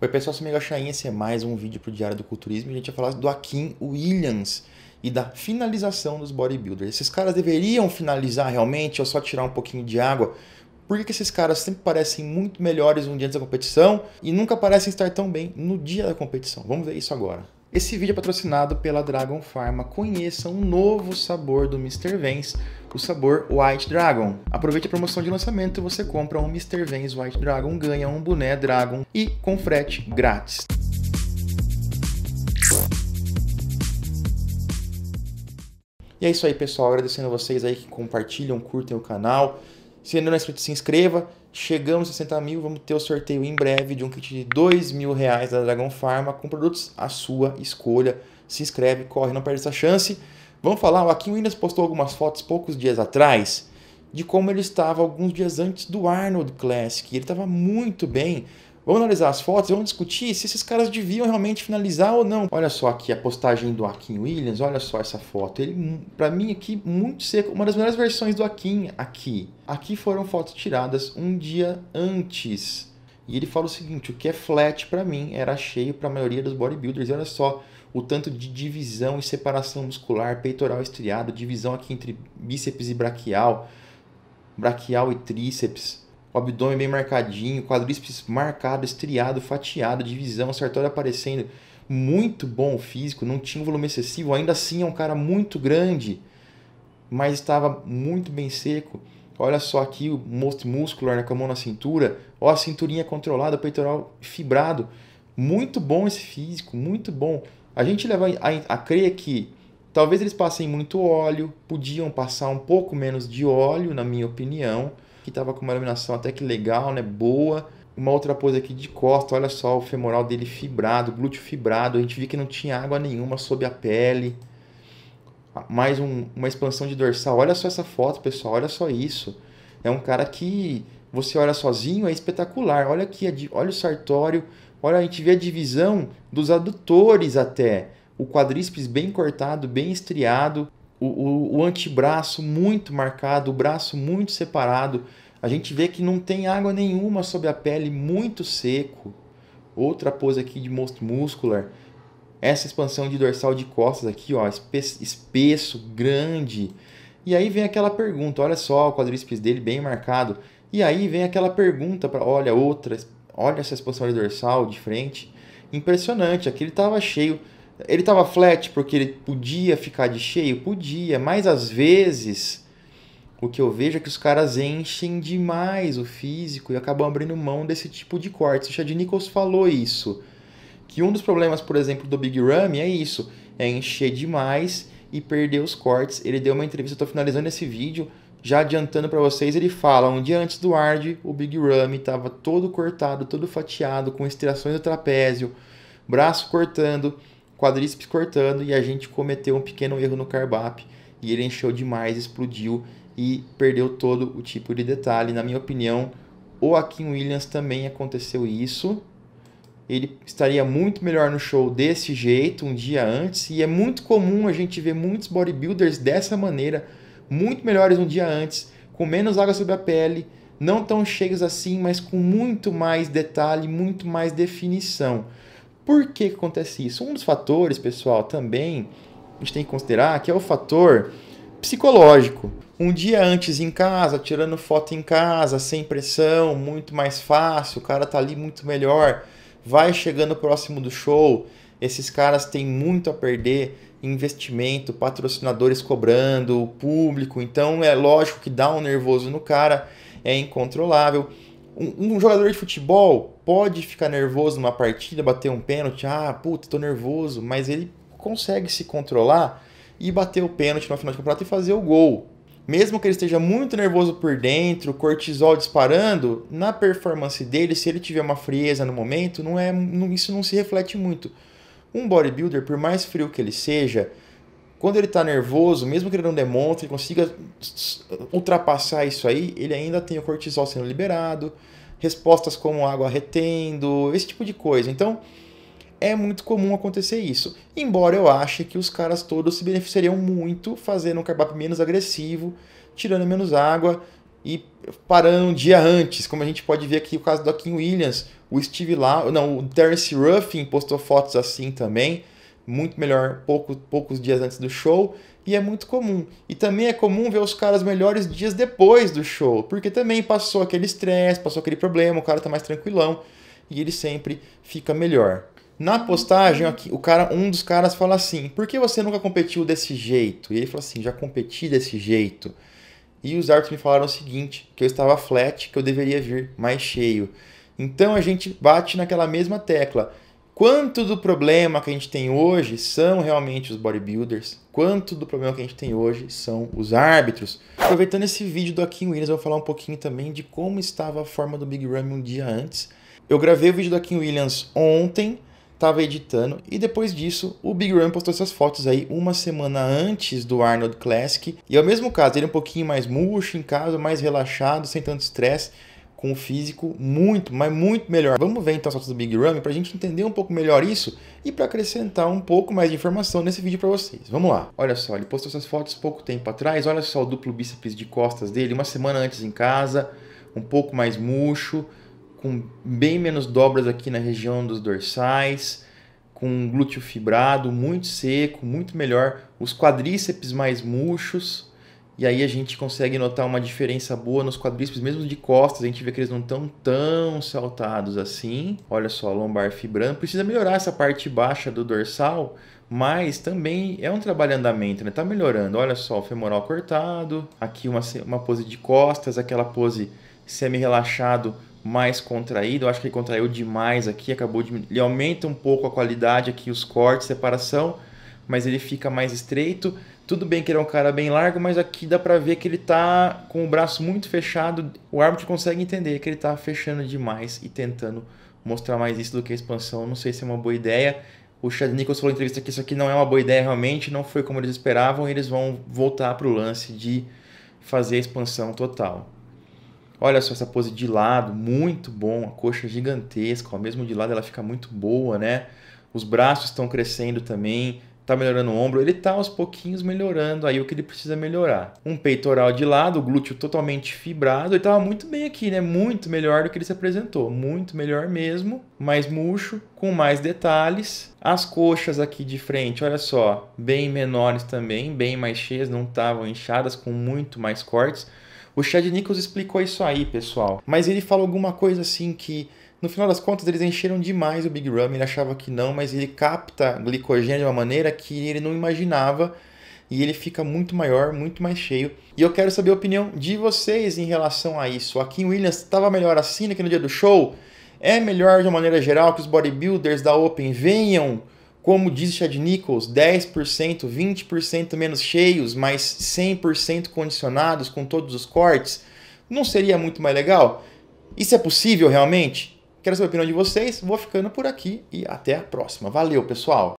Oi pessoal, sou Miguel Chain, esse é mais um vídeo para o Diário do Culturismo e a gente vai falar do Akin Williams e da finalização dos bodybuilders. Esses caras deveriam finalizar realmente ou só tirar um pouquinho de água? Por que, que esses caras sempre parecem muito melhores um dia antes da competição e nunca parecem estar tão bem no dia da competição? Vamos ver isso agora. Esse vídeo é patrocinado pela Dragon Pharma. Conheça um novo sabor do Mr. Vens, o sabor White Dragon. Aproveite a promoção de lançamento e você compra um Mr. Vens White Dragon, ganha um boné Dragon e com frete grátis. E é isso aí, pessoal. Agradecendo a vocês aí que compartilham, curtem o canal. Se ainda não é inscrito, se inscreva. Chegamos a 60 mil, vamos ter o sorteio em breve de um kit de 2 mil reais da Dragon Pharma com produtos à sua escolha. Se inscreve, corre, não perde essa chance. Vamos falar, o Akin Williams postou algumas fotos poucos dias atrás de como ele estava alguns dias antes do Arnold Classic. Ele estava muito bem, Vamos analisar as fotos, vamos discutir se esses caras deviam realmente finalizar ou não. Olha só aqui a postagem do Akin Williams, olha só essa foto. Ele, hum, para mim aqui, muito seco. Uma das melhores versões do Akin aqui. Aqui foram fotos tiradas um dia antes. E ele fala o seguinte, o que é flat para mim era cheio para a maioria dos bodybuilders. Olha só o tanto de divisão e separação muscular, peitoral estriado, divisão aqui entre bíceps e braquial, braquial e tríceps o abdômen bem marcadinho, quadríceps marcado, estriado, fatiado, divisão, sartório aparecendo. Muito bom físico, não tinha um volume excessivo, ainda assim é um cara muito grande, mas estava muito bem seco. Olha só aqui o monstro muscular né, com a mão na cintura, ó a cinturinha controlada, peitoral fibrado. Muito bom esse físico, muito bom. A gente leva a, a crer que talvez eles passem muito óleo, podiam passar um pouco menos de óleo, na minha opinião que com uma iluminação até que legal, né? Boa. Uma outra pose aqui de costa, olha só o femoral dele fibrado, glúteo fibrado. A gente viu que não tinha água nenhuma sob a pele. Ah, mais um, uma expansão de dorsal. Olha só essa foto, pessoal. Olha só isso. É um cara que você olha sozinho, é espetacular. Olha aqui, olha o sartório. Olha, a gente vê a divisão dos adutores até. O quadríceps bem cortado, bem estriado o, o, o antebraço muito marcado, o braço muito separado. A gente vê que não tem água nenhuma sobre a pele, muito seco. Outra pose aqui de most muscular. Essa expansão de dorsal de costas aqui, ó, espesso, grande. E aí vem aquela pergunta, olha só o quadríceps dele bem marcado. E aí vem aquela pergunta para, olha outra, olha essa expansão de dorsal de frente. Impressionante, aqui ele estava cheio ele estava flat porque ele podia ficar de cheio? Podia, mas às vezes o que eu vejo é que os caras enchem demais o físico e acabam abrindo mão desse tipo de cortes. O Chad Nichols falou isso. Que um dos problemas, por exemplo, do Big Ram é isso: é encher demais e perder os cortes. Ele deu uma entrevista, estou finalizando esse vídeo, já adiantando para vocês. Ele fala: um dia antes do Ard, o Big Ram estava todo cortado, todo fatiado, com estirações do trapézio, braço cortando quadríceps cortando e a gente cometeu um pequeno erro no carbap e ele encheu demais, explodiu e perdeu todo o tipo de detalhe. Na minha opinião, o Akin Williams também aconteceu isso. Ele estaria muito melhor no show desse jeito um dia antes e é muito comum a gente ver muitos bodybuilders dessa maneira, muito melhores um dia antes, com menos água sobre a pele, não tão cheios assim, mas com muito mais detalhe, muito mais definição. Por que acontece isso? Um dos fatores, pessoal, também a gente tem que considerar que é o fator psicológico. Um dia antes em casa, tirando foto em casa, sem pressão, muito mais fácil, o cara tá ali muito melhor, vai chegando próximo do show. Esses caras têm muito a perder investimento, patrocinadores cobrando, público, então é lógico que dá um nervoso no cara, é incontrolável. Um, um, jogador de futebol pode ficar nervoso numa partida, bater um pênalti, ah, puta, tô nervoso, mas ele consegue se controlar e bater o pênalti no final de campeonato e fazer o gol. Mesmo que ele esteja muito nervoso por dentro, cortisol disparando, na performance dele, se ele tiver uma frieza no momento, não é, não, isso não se reflete muito. Um bodybuilder, por mais frio que ele seja, quando ele está nervoso, mesmo que ele não demonstre, ele consiga ultrapassar isso aí, ele ainda tem o cortisol sendo liberado, respostas como água retendo, esse tipo de coisa. Então, é muito comum acontecer isso. Embora eu ache que os caras todos se beneficiariam muito fazendo um carbap menos agressivo, tirando menos água e parando um dia antes, como a gente pode ver aqui o caso do Akin Williams, o Steve Lau, não, o Terence Ruffin postou fotos assim também muito melhor pouco, poucos dias antes do show e é muito comum. E também é comum ver os caras melhores dias depois do show, porque também passou aquele estresse, passou aquele problema, o cara tá mais tranquilão e ele sempre fica melhor. Na postagem, aqui, o cara, um dos caras fala assim: "Por que você nunca competiu desse jeito?" E ele fala assim: "Já competi desse jeito." E os árbitros me falaram o seguinte, que eu estava flat, que eu deveria vir mais cheio. Então a gente bate naquela mesma tecla Quanto do problema que a gente tem hoje são realmente os bodybuilders? Quanto do problema que a gente tem hoje são os árbitros? Aproveitando esse vídeo do Akin Williams, eu vou falar um pouquinho também de como estava a forma do Big Ramy um dia antes. Eu gravei o vídeo do Akin Williams ontem, estava editando, e depois disso o Big Ramy postou essas fotos aí uma semana antes do Arnold Classic. E é o mesmo caso, ele é um pouquinho mais murcho em casa, mais relaxado, sem tanto estresse com o físico muito, mas muito melhor. Vamos ver então as fotos do Big Ramy para a gente entender um pouco melhor isso e para acrescentar um pouco mais de informação nesse vídeo para vocês. Vamos lá. Olha só, ele postou essas fotos pouco tempo atrás. Olha só o duplo bíceps de costas dele, uma semana antes em casa, um pouco mais murcho, com bem menos dobras aqui na região dos dorsais, com glúteo fibrado, muito seco, muito melhor, os quadríceps mais murchos e aí a gente consegue notar uma diferença boa nos quadríceps, mesmo de costas, a gente vê que eles não estão tão saltados assim. Olha só, lombar fibrando. Precisa melhorar essa parte baixa do dorsal, mas também é um trabalho andamento, né? Tá melhorando. Olha só, o femoral cortado, aqui uma, uma pose de costas, aquela pose semi-relaxado mais contraído. Eu acho que ele contraiu demais aqui, acabou de... Ele aumenta um pouco a qualidade aqui, os cortes, separação, mas ele fica mais estreito tudo bem que ele é um cara bem largo, mas aqui dá pra ver que ele tá com o braço muito fechado. O árbitro consegue entender que ele tá fechando demais e tentando mostrar mais isso do que a expansão. Não sei se é uma boa ideia. O Chad Nichols falou em entrevista que isso aqui não é uma boa ideia realmente, não foi como eles esperavam e eles vão voltar pro lance de fazer a expansão total. Olha só essa pose de lado, muito bom, a coxa gigantesca, ó, mesmo de lado ela fica muito boa, né? Os braços estão crescendo também, tá melhorando o ombro, ele tá aos pouquinhos melhorando aí o que ele precisa é melhorar. Um peitoral de lado, o glúteo totalmente fibrado, ele tava muito bem aqui, né? Muito melhor do que ele se apresentou, muito melhor mesmo, mais murcho, com mais detalhes. As coxas aqui de frente, olha só, bem menores também, bem mais cheias, não estavam inchadas, com muito mais cortes. O Chad Nichols explicou isso aí, pessoal, mas ele falou alguma coisa assim que no final das contas, eles encheram demais o Big Ram, ele achava que não, mas ele capta glicogênio de uma maneira que ele não imaginava e ele fica muito maior, muito mais cheio. E eu quero saber a opinião de vocês em relação a isso. A Kim Williams estava melhor assim do que no dia do show? É melhor de uma maneira geral que os bodybuilders da Open venham, como diz Chad Nichols, 10%, 20% menos cheios, mas 100% condicionados com todos os cortes? Não seria muito mais legal? Isso é possível realmente? Quero saber a opinião de vocês. Vou ficando por aqui e até a próxima. Valeu, pessoal!